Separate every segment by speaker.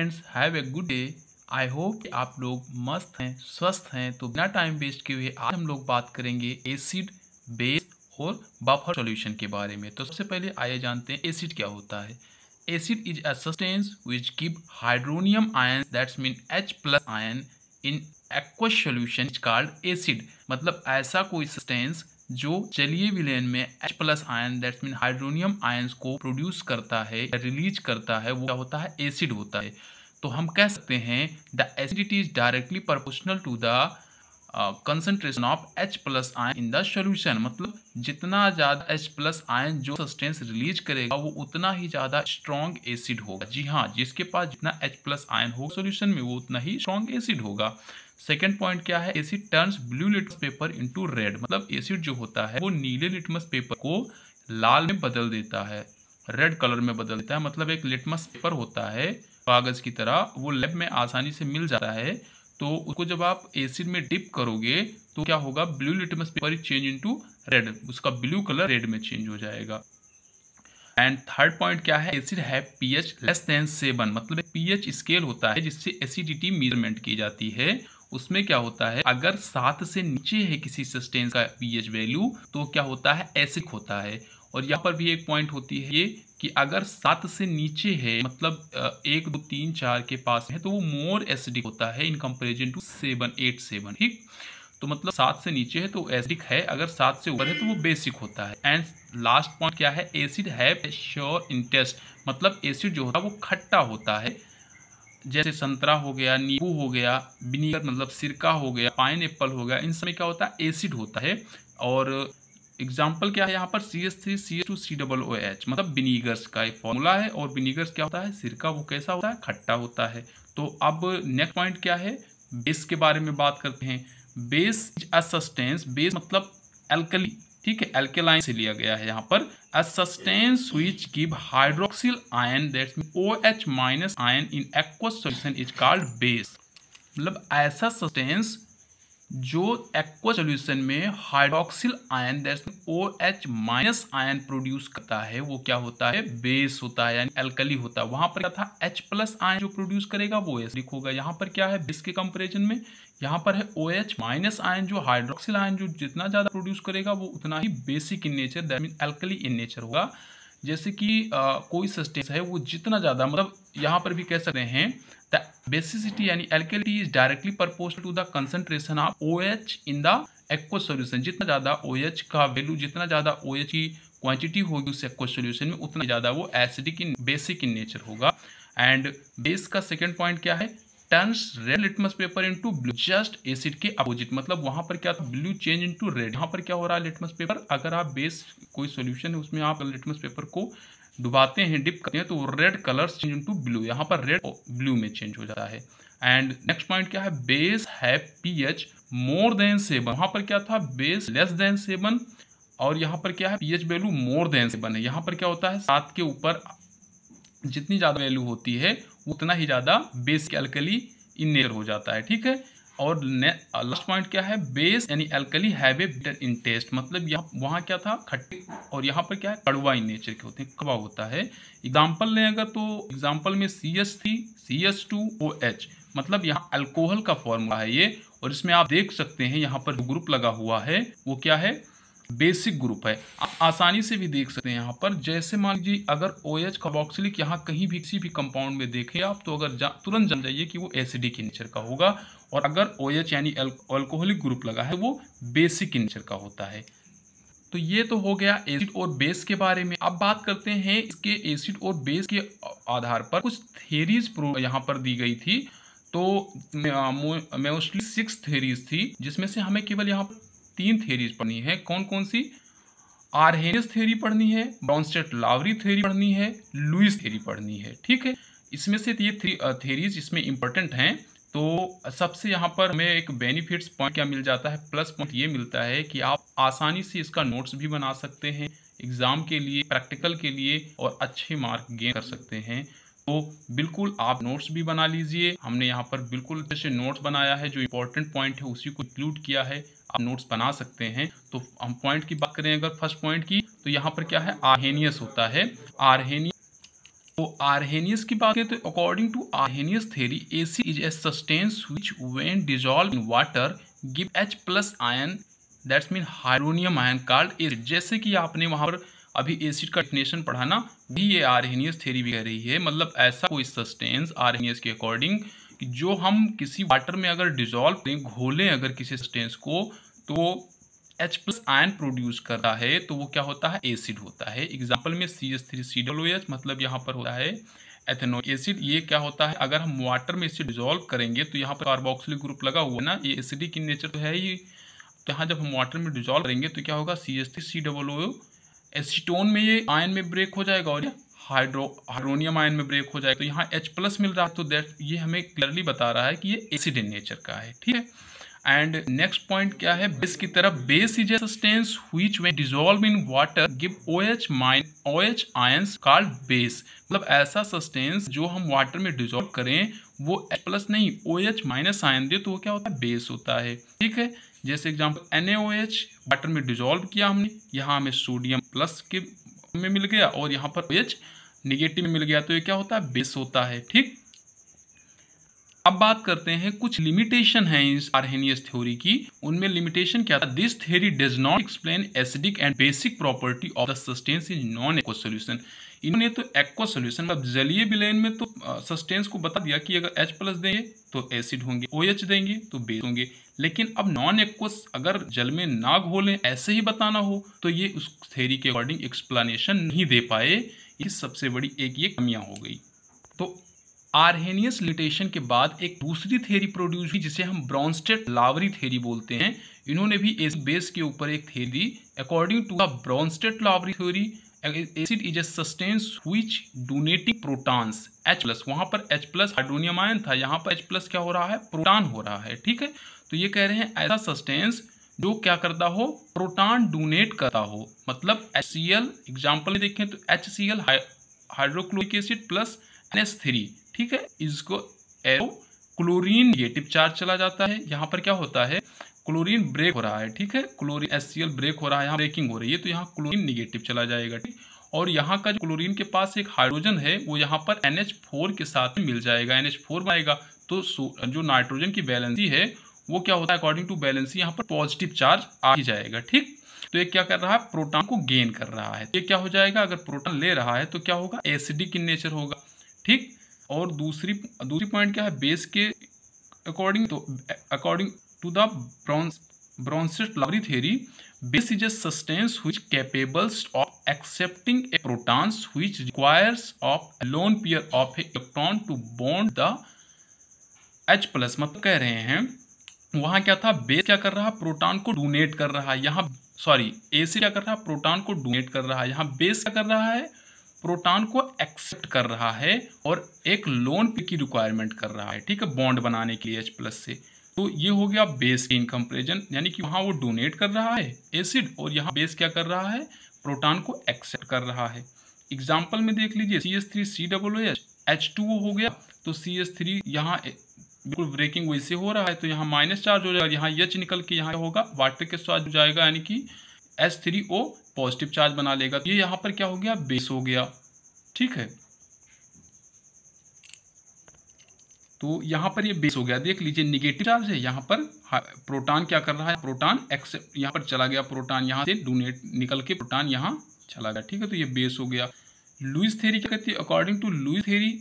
Speaker 1: friends have a good day I hope कि आप लोग मस्त हैं स्वस्थ हैं तो बिना टाइम वेस्ट किए हुए आज हम लोग बात करेंगे एसिड बेस और बफर सॉल्यूशन के बारे में तो सबसे पहले आइए जानते हैं एसिड क्या होता है acid is a substance which give hydronium ion that's mean H plus ion in aqueous solution called acid मतलब ऐसा कोई सब्सटेंस जो जलीय विलयन में H plus ion that mean hydronium ion को प्रोड्यूस करता है रिलीज करता है वो क्या होता है एसिड होता है तो हम कह सकते हैं the acidity is directly proportional to the concentration of H plus ion in the solution मतलब जितना ज़्यादा एच प्लस आयन जो सस्टेंस रिलीज करेगा वो उतना ही ज़्यादा स्ट्रॉन्ग एसिड होगा जी हाँ जिसके पास जितना एच प्लस आयन होगा सोल्यूशन में वो उतना ही स्ट्रॉन्ग एसिड होगा सेकेंड पॉइंट क्या है acid turns blue litmus paper into red मतलब एसिड जो होता है वो नीले लिटमस पेपर को लाल में बदल देता है रेड कलर में बदल देता है मतलब एक लिटमस पेपर होता है कागज़ की तरह वो लैब में आसानी से मिल जाता है तो उसको जब आप एसिड में डिप करोगे तो क्या होगा blue litmus paper is change into red उसका ब्लू कलर रेड में चेंज हो जाएगा एंड थर्ड पॉइंट क्या है एसिड है पीएच लेस देन सेवन मतलब पीएच स्केल होता है जिससे एसिडिटी मेजरमेंट की जाती है उसमें क्या होता है अगर सात से नीचे है किसी सस्टेंस का पीएच वैल्यू तो क्या होता है एसिड होता है और यहाँ पर भी एक पॉइंट होती है ये कि अगर सात से नीचे है मतलब एक दो तीन चार के पास है तो वो मोर एसिडिक होता है in comparison to seven eight seven ठीक तो मतलब सात से नीचे है तो एसिडिक है अगर सात से ऊपर है तो वो बेसिक होता है एंड लास्ट पॉइंट क्या है एसिड है श्योर इंटेस्ट मतलब एसिड जो होता है वो खट्टा होता है जैसे संतरा हो गया नींबू हो गया विनीगर मतलब सिरका हो गया पाइन हो गया इन सब में क्या होता है एसिड होता है और एग्जाम्पल क्या है यहाँ पर C S three C S two C double O H मतलब विनीगर्स का एक फॉर्मूला है और विनीगर्स क्या होता है सिरका वो कैसा होता है खट्टा होता है तो अब नेक्स्ट पॉइंट क्या है बेस के बारे में बात करते हैं बेस इज असस्टेंस बेस मतलब एल्कली ठीक है एल्केलाइन से लिया गया है यहाँ पर a substance which give hydroxyl ion that's O H minus ion in aqueous solution is called base मतलब ऐसा सस्टेंस जो एक्वा सोल्यूशन में hydroxyl ion that O H minus ion produce करता है वो क्या होता है बेस होता है यानी एल्कली होता है वहां पर क्या था एच प्लस आयन जो प्रोड्यूस करेगा वो एस होगा यहाँ पर क्या है बेस के कंपेरिजन में यहाँ पर है ओ एच माइनस आयन जो हाइड्रोक्सिल आयन जो जितना ज़्यादा प्रोड्यूस करेगा वो उतना ही basic in nature that mean alkali in nature होगा जैसे कि आ, कोई सस्टेंस है वो जितना ज़्यादा मतलब यहाँ पर भी कह सकते हैं द बेसिसिटी यानी alkalinity is directly proportional to the concentration of OH in the aqueous solution जितना ज़्यादा ओ OH का वैल्यू जितना ज़्यादा ओ OH की क्वांटिटी होगी उस एक्व सोल्यूशन में उतना ज़्यादा वो acidic in basic in nature होगा एंड बेस का सेकेंड पॉइंट क्या है turns red litmus paper into blue just acid के अपोजिट मतलब वहां पर क्या था ब्लू चेंज इनटू रेड यहां पर क्या हो रहा है लिटमस पेपर अगर आप बेस कोई सॉल्यूशन है उसमें आप लिटमस पेपर को डुबाते हैं डिप करते हैं तो red colour change into blue यहाँ पर रेड ब्लू में चेंज हो जाता है एंड नेक्स्ट पॉइंट क्या है बेस है P H more than seven वहाँ पर क्या था बेस लेस देन सेवन और यहाँ पर क्या है P H value more than seven है यहाँ पर क्या होता है सात के ऊपर जितनी ज़्यादा वैल्यू होती है उतना ही ज़्यादा बेस के इन हो जाता है ठीक है और लास्ट पॉइंट uh, क्या है बेस यानी alkali have bitter in taste मतलब यहाँ वहाँ क्या था खट्टे और यहाँ पर क्या है कड़वा इन नेचर के होते हैं कड़वा होता है एग्जाम्पल लें अगर तो एग्जाम्पल में C S three C S two O H मतलब यहाँ अल्कोहल का फॉर्मूला है ये और इसमें आप देख सकते हैं यहाँ पर ग्रुप लगा हुआ है वो क्या है बेसिक ग्रुप है आप आसानी से भी देख सकते हैं यहाँ पर जैसे मान लीजिए अगर ओ एच कबॉक्सिलिक यहाँ कहीं भी किसी भी कंपाउंड में देखें आप तो अगर जा, तुरंत जान जाइए कि वो एसिडिक नेचर का होगा और अगर ओ एच यानी अल्कोहलिक ग्रुप लगा है वो बेसिक नेचर का होता है तो ये तो हो गया एसिड और बेस के बारे में अब बात करते हैं इसके एसिड और बेस के आधार पर कुछ थेरीज यहाँ पर दी गई थी तो मोस्टली सिक्स थेरीज थी जिसमें से हमें केवल यहाँ पर तीन थेरीज पढ़नी है कौन कौन सी आरहेनियस थेरी पढ़नी है ब्राउनस्टेट लावरी थेरी पढ़नी है लुइस थेरी पढ़नी है ठीक है इसमें से ये थ्री थेरीज इसमें इंपॉर्टेंट हैं तो सबसे यहाँ पर हमें एक बेनिफिट्स पॉइंट क्या मिल जाता है प्लस पॉइंट ये मिलता है कि आप आसानी से इसका नोट्स भी बना सकते हैं एग्ज़ाम के लिए प्रैक्टिकल के लिए और अच्छे मार्क गेन कर सकते हैं तो बिल्कुल आप नोट्स भी बना लीजिए हमने यहाँ पर बिल्कुल जैसे नोट्स बनाया है जो इंपॉर्टेंट पॉइंट है उसी को इंक्लूड किया है आप नोट्स बना सकते हैं तो हम पॉइंट की बात करें अगर फर्स्ट पॉइंट की तो यहाँ पर क्या है आरहेनियस होता है आरहेनियस तो आरहेनियस की बात करें तो according to Arrhenius theory acid is a substance which when dissolve in water give H plus ion that's mean hydronium ion called जैसे कि आपने वहां पर अभी एसिड का डेफिनेशन पढ़ाना भी ये आरहेनियस थेरी भी कह रही है मतलब ऐसा कोई सस्टेंस आरहेनियस e के अकॉर्डिंग जो हम किसी वाटर में अगर डिजोल्व करें घोलें अगर किसी सस्टेंस को तो एच प्लस आयन प्रोड्यूस करता है तो वो क्या होता है एसिड होता है एग्जाम्पल में C S three C W H मतलब यहाँ पर होता है एथेनॉल एसिड ये क्या होता है अगर हम वाटर में इसे डिजोल्व करेंगे तो यहाँ पर कार्बोक्सिलिक ग्रुप लगा हुआ ना ये एसिडिक इन नेचर तो है ही तो यहाँ जब हम वाटर में डिजोल्व करेंगे तो क्या होगा C S three C W acetone में ये आयन में ब्रेक हो जाएगा और हाइड्रो हाइड्रोनियम आयन में ब्रेक हो जाएगा तो यहाँ H प्लस मिल रहा है तो दैट ये हमें क्लियरली बता रहा है कि ये एसिड इन नेचर का है ठीक है एंड नेक्स्ट पॉइंट क्या है बेस की तरफ base is a substance which when dissolve in water give OH minus OH ions called base मतलब ऐसा सस्टेंस जो हम वाटर में डिसॉल्व करें वो एच प्लस नहीं एच माइनस आयन दे तो वो क्या होता है बेस होता है ठीक है जैसे एग्जाम्पल NaOH वाटर में डिसॉल्व किया हमने यहाँ हमें सोडियम प्लस के में मिल गया और यहाँ पर OH नेगेटिव में मिल गया तो ये क्या होता है बेस होता है ठीक अब बात करते हैं कुछ लिमिटेशन है इस आरहेनियस थ्योरी की उनमें लिमिटेशन क्या था this theory does not explain acidic and basic property of the substance in non aqua solution इन्होंने तो एक्वा सोल्यूशन अब जलीय बिलेन में तो सस्टेंस को बता दिया कि अगर H प्लस देंगे तो एसिड होंगे ओ OH देंगे तो बेस होंगे लेकिन अब नॉन एक्वस अगर जल में ना घोलें ऐसे ही बताना हो तो ये उस थेरी के अकॉर्डिंग एक्सप्लेनेशन नहीं दे पाए ये सबसे बड़ी एक ये कमियां हो गई तो आरहेनियस लिटेशन के बाद एक दूसरी थेरी प्रोड्यूस हुई जिसे हम ब्रॉन्स्टेड लावरी थेरी बोलते हैं इन्होंने भी एसिड बेस के ऊपर एक थेरी दी according to the Bronsted Lowry theory acid is a substance which donating protons H+ plus वहाँ पर H+ प्लस हाइड्रोनियम आयन था यहाँ पर H+ क्या हो रहा है प्रोटॉन हो रहा है ठीक है तो ये कह रहे हैं ऐसा सस्टेंस जो क्या करता हो प्रोटॉन डोनेट करता हो मतलब HCl सी एल एग्जाम्पल देखें तो HCl C L hydrochloric acid plus N S three ठीक है इसको एरो क्लोरीन नेगेटिव चार्ज चला जाता है यहाँ पर क्या होता है क्लोरीन ब्रेक हो रहा है ठीक है क्लोरीन एस ब्रेक हो रहा है यहाँ ब्रेकिंग हो रही है तो यहाँ क्लोरीन निगेटिव चला जाएगा ठीक और यहाँ का जो क्लोरीन के पास एक हाइड्रोजन है वो यहाँ पर NH4 के साथ मिल जाएगा NH4 बनाएगा तो जो नाइट्रोजन की बैलेंसी है वो क्या होता है अकॉर्डिंग टू बैलेंसी यहाँ पर पॉजिटिव चार्ज आ ही जाएगा ठीक तो ये क्या कर रहा है प्रोटॉन को गेन कर रहा है तो ये क्या हो जाएगा अगर प्रोटॉन ले रहा है तो क्या होगा एसिडिक इन नेचर होगा ठीक और दूसरी दूसरी पॉइंट क्या है बेस के अकॉर्डिंग तो according to the Brons Bronsted Lowry theory base is a substance who capables of accepting a protons who requires of lone pair of a electron to bond the H plus मतलब कह रहे हैं वहाँ क्या था base क्या कर रहा प्रोटॉन को डोनेट कर रहा है यहाँ सॉरी एसी क्या कर रहा प्रोटॉन को डोनेट कर रहा है यहाँ बेस क्या कर रहा है प्रोटॉन को एक्सेप्ट कर रहा है और एक लोन पे की रिक्वायरमेंट कर रहा है ठीक है बॉन्ड बनाने के लिए एच प्लस से तो ये हो गया बेस की इनकम्प्रेजन यानी कि वहां वो डोनेट कर रहा है एसिड और यहाँ बेस क्या कर रहा है प्रोटॉन को एक्सेप्ट कर रहा है एग्जाम्पल में देख लीजिए C S three C W H H two O हो गया तो सी एस थ्री यहाँ बिल्कुल ब्रेकिंग वैसे हो रहा है तो यहाँ माइनस चार्ज हो जाएगा यहाँ एच निकल के यहाँ होगा वाटर के साथ जाएगा यानी कि H three O positive charge बना लेगा तो ये यहाँ पर क्या हो गया बेस हो गया ठीक है तो यहाँ पर ये बेस हो गया देख लीजिए निगेटिव चार्ज है यहाँ पर प्रोटॉन क्या कर रहा है प्रोटॉन एक्सेप्ट यहाँ पर चला गया प्रोटॉन यहाँ से डोनेट निकल के प्रोटॉन यहाँ चला गया ठीक है तो ये बेस हो गया लुइस थेरी क्या कहती है according to Lewis theory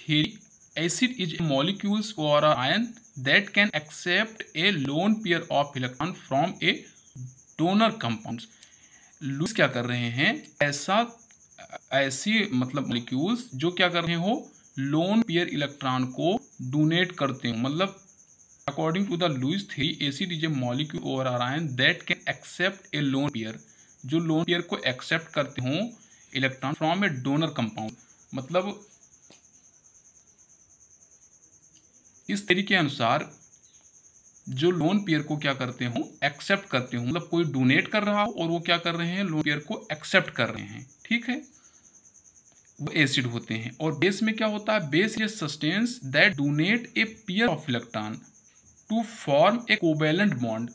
Speaker 1: theory acid is molecules और ion that can accept a lone pair of electron from a donor compounds लूज क्या कर रहे हैं ऐसा ऐसी मतलब मोलिक्यूल्स जो क्या कर रहे हो लोन पेयर इलेक्ट्रॉन को डोनेट करते हो मतलब according to the Lewis theory acid is a molecule और or ion that can accept a lone pair जो लोन पेयर को एक्सेप्ट करते हो electron from a donor compound मतलब इस तरीके के अनुसार जो लोन पेयर को क्या करते हो एक्सेप्ट करते हो मतलब कोई डोनेट कर रहा हो और वो क्या कर रहे हैं लोन पेयर को एक्सेप्ट कर रहे हैं ठीक है वो एसिड होते हैं और बेस में क्या होता है बेस ये substance that donate a pair of electron to form a covalent bond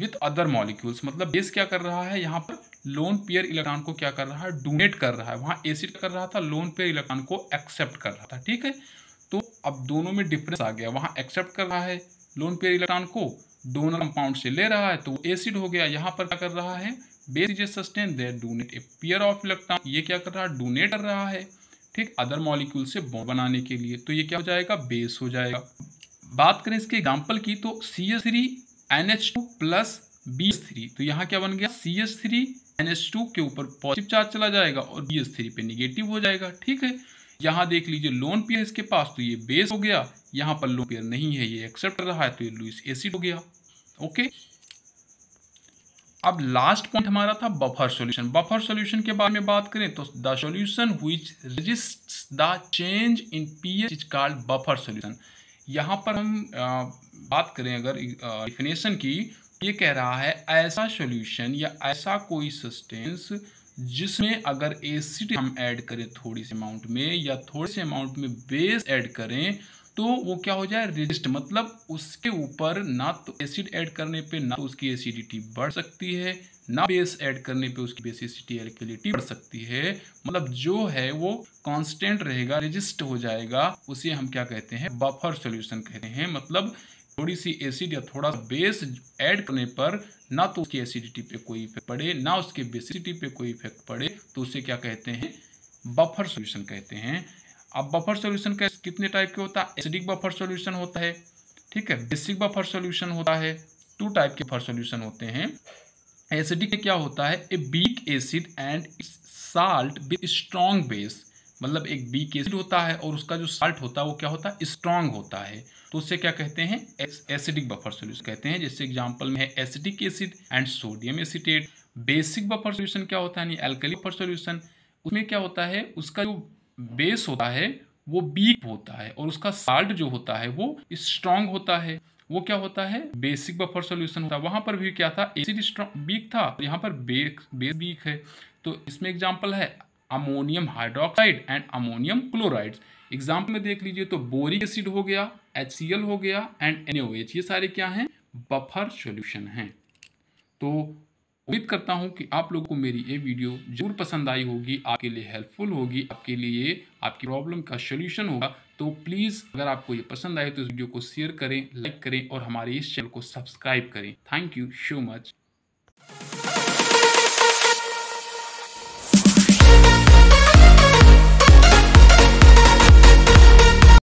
Speaker 1: with other molecules मतलब बेस क्या कर रहा है यहाँ पर लोन पेयर इलेक्ट्रॉन को क्या कर रहा है डोनेट कर रहा है वहाँ एसिड कर रहा था लोन पेयर इलेक्ट्रॉन को एक्सेप्ट कर रहा था ठीक है तो अब दोनों में डिफरेंस आ गया वहाँ एक्सेप्ट कर रहा है लोन पेयर इलेक्ट्रॉन को डोनर कंपाउंड से ले रहा है तो एसिड हो गया यहाँ पर क्या कर रहा है base is substance there donate a pair of electron ये क्या कर रहा है डोनेट कर रहा है ठीक अदर मॉलिक्यूल से बॉन्ड बनाने के लिए तो ये क्या हो जाएगा बेस हो जाएगा बात करें इसके एग्जाम्पल की तो C S three N H two plus B S three तो यहाँ क्या बन गया C S three N H two के ऊपर पॉजिटिव चार्ज चला जाएगा और बी एस थ्री पे निगेटिव हो जाएगा ठीक है यहाँ देख लीजिए लोन पेयर इसके पास तो ये बेस हो गया यहाँ पर लोन पेयर नहीं है ये एक्सेप्ट कर रहा है तो ये लुइस एसिड हो गया ओके अब लास्ट पॉइंट हमारा था बफर सॉल्यूशन बफर सॉल्यूशन के बारे में बात करें तो the solution which resist the change in pH is called buffer solution यहाँ पर हम आ, बात करें अगर डिफिनेशन की ये कह रहा है ऐसा सॉल्यूशन या ऐसा कोई सस्टेंस जिसमें अगर एसिड हम ऐड करें थोड़ी सी अमाउंट में या थोड़े से अमाउंट में बेस ऐड करें तो वो क्या हो जाए रेजिस्ट मतलब उसके ऊपर ना तो एसिड ऐड करने पे ना तो उसकी एसिडिटी बढ़ सकती है ना बेस ऐड करने पे उसकी बेसिसिटी एल्केलिटी बढ़ सकती है मतलब जो है वो कांस्टेंट रहेगा रेजिस्ट हो जाएगा उसे हम क्या कहते हैं बफर सॉल्यूशन कहते हैं मतलब थोड़ी सी एसिड या थोड़ा सा बेस ऐड करने पर ना तो उसकी एसिडिटी पे कोई इफेक्ट पड़े ना उसके बेसिडिटी पे कोई इफेक्ट पड़े तो उसे क्या कहते हैं बफर सॉल्यूशन कहते हैं अब बफर सॉल्यूशन कितने टाइप के होता है एसिडिक बफर सॉल्यूशन होता है ठीक है बेसिक बफर सॉल्यूशन होता है टू टाइप के बफर सोल्यूशन होते हैं एसिडिक क्या होता है a weak acid and salt with strong base मतलब एक बी के होता है और उसका जो साल्ट होता है वो क्या होता है स्ट्रांग होता है तो उसे क्या कहते हैं एसिडिक बफर सोल्यूशन कहते हैं जैसे एग्जाम्पल में acidic acid and sodium acetate basic buffer solution क्या होता है एल्कली बफर सोल्यूशन उसमें क्या होता है उसका जो बेस होता है वो बीक होता है और उसका साल्ट जो होता है वो स्ट्रांग होता है वो क्या होता है बेसिक बफर सोल्यूशन होता है वहां पर भी क्या था एसिड स्ट्रॉन्ग बीक था यहाँ पर बेस बेस बीक है तो इसमें एग्जाम्पल है ammonium hydroxide and ammonium chloride example में देख लीजिए तो बोरिक एसिड हो गया एच हो गया एंड एन ये सारे क्या हैं बफर सोल्यूशन हैं तो उम्मीद करता हूँ कि आप लोगों को मेरी ये वीडियो जरूर पसंद आई होगी आपके लिए हेल्पफुल होगी आपके लिए आपकी प्रॉब्लम का सोल्यूशन होगा तो प्लीज़ अगर आपको ये पसंद आए तो इस वीडियो को शेयर करें लाइक करें और हमारे इस चैनल को सब्सक्राइब करें थैंक यू सो मच